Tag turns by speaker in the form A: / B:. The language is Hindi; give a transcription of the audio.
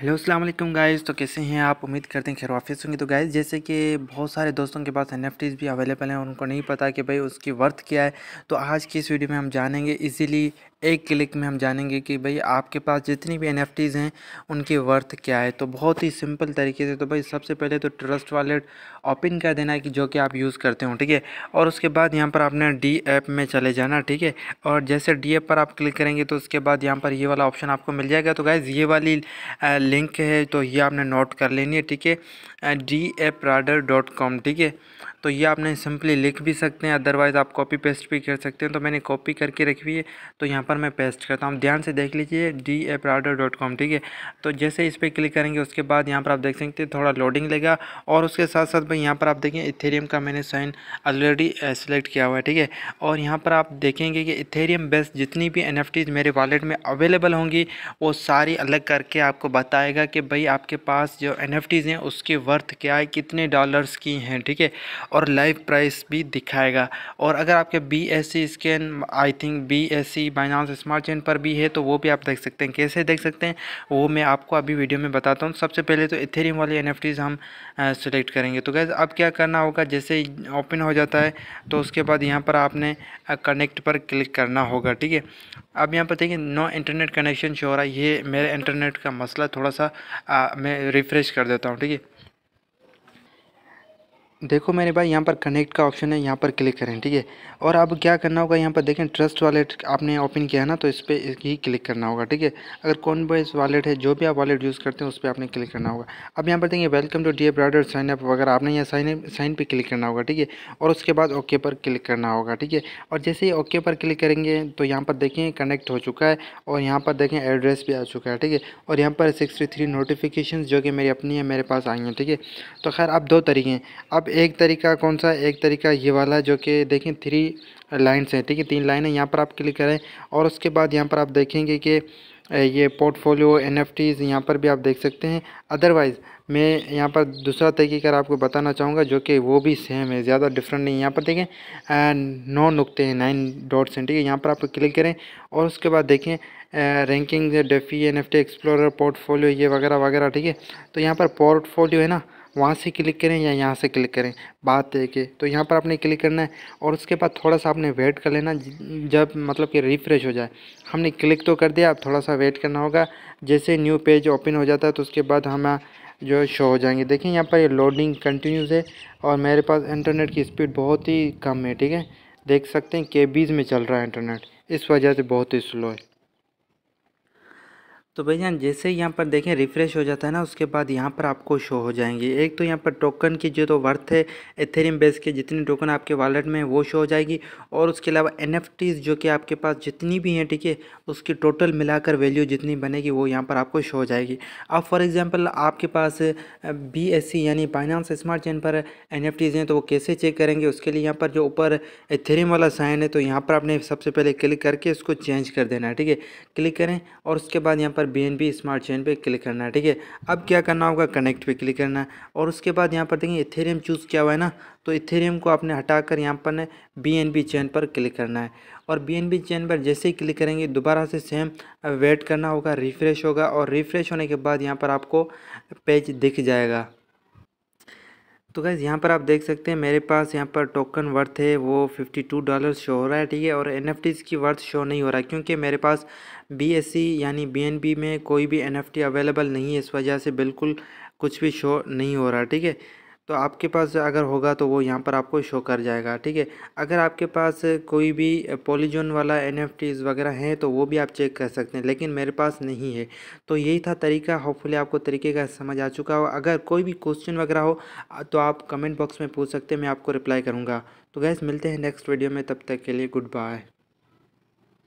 A: हेलो अस्सलाम वालेकुम गाइस तो कैसे हैं आप उम्मीद करते हैं खैर वाफिस होंगे तो गाइस जैसे कि बहुत सारे दोस्तों के पास एन भी अवेलेबल हैं उनको नहीं पता कि भाई उसकी वर्थ क्या है तो आज की इस वीडियो में हम जानेंगे इजीली एक क्लिक में हम जानेंगे कि भाई आपके पास जितनी भी एन हैं उनकी वर्थ क्या है तो बहुत ही सिंपल तरीके से तो भाई सबसे पहले तो ट्रस्ट वॉलेट ओपन कर देना है कि जो कि आप यूज़ करते हो ठीक है और उसके बाद यहाँ पर आपने डी ऐप में चले जाना ठीक है और जैसे डी ऐप पर आप क्लिक करेंगे तो उसके बाद यहाँ पर ये वाला ऑप्शन आपको मिल जाएगा तो गाइज़ ये वाली लिंक है तो ये आपने नोट कर लेनी है ठीक है DappRadar dot com ठीक है तो ये आपने सिंपली लिख भी सकते हैं अदरवाइज़ आप कॉपी पेस्ट भी कर सकते हैं तो मैंने कॉपी करके रखी हुई है तो यहाँ पर मैं पेस्ट करता हूँ ध्यान से देख लीजिए डी ए डॉट कॉम ठीक है तो जैसे इस पर क्लिक करेंगे उसके बाद यहाँ पर आप देख सकते हैं थोड़ा लोडिंग लेगा और उसके साथ साथ भाई यहाँ पर आप देखें इथेरियम का मैंने साइन ऑलरेडी सेलेक्ट किया हुआ है ठीक है और यहाँ पर आप देखेंगे कि इथेरियम बेस्ट जितनी भी एन मेरे वॉलेट में अवेलेबल होंगी वो सारी अलग करके आपको बताएगा कि भाई आपके पास जो एन हैं उसकी वर्थ क्या है कितने डॉलर्स की हैं ठीक है और लाइव प्राइस भी दिखाएगा और अगर आपके B S C scan I think B S C Binance यहाँ से स्मार्ट चेन पर भी है तो वो भी आप देख सकते हैं कैसे देख सकते हैं वो मैं आपको अभी वीडियो में बताता हूँ सबसे पहले तो इथेरियम वाले एन हम सेलेक्ट करेंगे तो गैस अब क्या करना होगा जैसे ओपन हो जाता है तो उसके बाद यहाँ पर आपने कनेक्ट पर क्लिक करना होगा ठीक है अब यहाँ पर देखिए नो इंटरनेट कनेक्शन शो हो रहा है ये मेरे इंटरनेट का मसला थोड़ा सा आ, मैं रिफ़्रेश कर देता हूँ ठीक है देखो मेरे भाई यहाँ पर कनेक्ट का ऑप्शन है यहाँ पर क्लिक करें ठीक है और अब क्या करना होगा यहाँ पर देखें ट्रस्ट वॉलेट आपने ओपन किया है ना तो इस पर ही क्लिक करना होगा ठीक है अगर कौन बेस वॉलेट है जो भी आप वॉलेट यूज़ करते हैं उस पर आपने क्लिक करना होगा अब यहाँ पर देखिए welcome to DappRadar sign up वगैरह आपने यहाँ साइन साइन पर क्लिक करना होगा ठीक है और उसके बाद ओके पर क्लिक करना होगा ठीक है और जैसे ही ओके पर क्लिक करेंगे तो यहाँ पर देखें कनेक्ट हो चुका है और यहाँ पर देखें एड्रेस भी आ चुका है ठीक है और यहाँ पर सिक्सटी थ्री नोटिफिकेशन जो कि मेरी अपनी है मेरे पास आई हैं ठीक है तो खैर अब दो तरीके हैं अब एक तरीका कौन सा एक तरीका ये वाला जो कि देखें थ्री लाइन्स हैं ठीक है तीन लाइन है यहाँ पर आप क्लिक करें और उसके बाद यहाँ पर आप देखेंगे कि ये पोर्टफोलियो एन एफ टीज़ यहाँ पर भी आप देख सकते हैं अदरवाइज़ मैं यहाँ पर दूसरा तरीक़ेकार आपको बताना चाहूँगा जो कि वो भी सेम है ज़्यादा डिफरेंट नहीं है यहाँ पर देखें नौ नुकते हैं नाइन डॉट्स हैं ठीक है यहाँ पर आप क्लिक करें और उसके बाद देखें ranking DeFi N F T explore portfolio ये वगैरह वगैरह ठीक है तो यहाँ पर पोर्टफोलियो है ना वहाँ से क्लिक करें या यहाँ से क्लिक करें बात है कि तो यहाँ पर आपने क्लिक करना है और उसके बाद थोड़ा सा आपने वेट कर लेना जब मतलब कि रिफ़्रेश हो जाए हमने क्लिक तो कर दिया अब थोड़ा सा वेट करना होगा जैसे न्यू पेज ओपन हो जाता है तो उसके बाद हम जो है शो हो जाएंगे देखें यहाँ पर ये लोडिंग कंटिन्यूज है और मेरे पास इंटरनेट की स्पीड बहुत ही कम है ठीक है देख सकते हैं के बीज में चल रहा है इंटरनेट इस वजह से बहुत ही स्लो है तो भैया जैसे यहाँ पर देखें रिफ़्रेश हो जाता है ना उसके बाद यहाँ पर आपको शो हो जाएंगे एक तो यहाँ पर टोकन की जो तो वर्थ है एथेरियम बेस के जितने टोकन आपके वॉलेट में वो शो हो जाएगी और उसके अलावा एन जो कि आपके पास जितनी भी हैं ठीक है उसकी टोटल मिलाकर वैल्यू जितनी बनेगी वो यहाँ पर आपको शो हो जाएगी अब फॉर एग्ज़ाम्पल आपके पास बी यानी फाइनानस स्मार्ट चैन पर एन हैं तो वो कैसे चेक करेंगे उसके लिए यहाँ पर जो ऊपर एथेरियम वाला साइन है तो यहाँ पर आपने सबसे पहले क्लिक करके उसको चेंज कर देना है ठीक है क्लिक करें और उसके बाद यहाँ पर B N P smart chain पे क्लिक करना है ठीक है अब क्या करना होगा कनेक्ट पे क्लिक करना है और उसके बाद यहाँ पर देखेंगे इथेरियम चूज़ किया हुआ है ना तो इथेरियम को आपने हटा कर यहाँ पर बी एन बी चेन पर क्लिक करना है और बी एन बी चेन पर जैसे ही क्लिक करेंगे दोबारा से सेम वेट करना होगा रिफ़्रेश होगा और रिफ़्रेश होने के बाद यहाँ पर आपको पेज दिख जाएगा तो गैस यहाँ पर आप देख सकते हैं मेरे पास यहाँ पर टोकन वर्थ है वो फिफ्टी टू डॉलर शो हो रहा है ठीक है और एन की वर्थ शो नहीं हो रहा है क्योंकि मेरे पास बी e यानी बी में कोई भी एन अवेलेबल नहीं है इस वजह से बिल्कुल कुछ भी शो नहीं हो रहा ठीक है तो आपके पास अगर होगा तो वो यहाँ पर आपको शो कर जाएगा ठीक है अगर आपके पास कोई भी पॉलीजोन वाला एन वगैरह हैं तो वो भी आप चेक कर सकते हैं लेकिन मेरे पास नहीं है तो यही था तरीका होपफुली आपको तरीके का समझ आ चुका हो अगर कोई भी क्वेश्चन वगैरह हो तो आप कमेंट बॉक्स में पूछ सकते हैं मैं आपको रिप्लाई करूँगा तो गैस मिलते हैं नेक्स्ट वीडियो में तब तक के लिए गुड बाय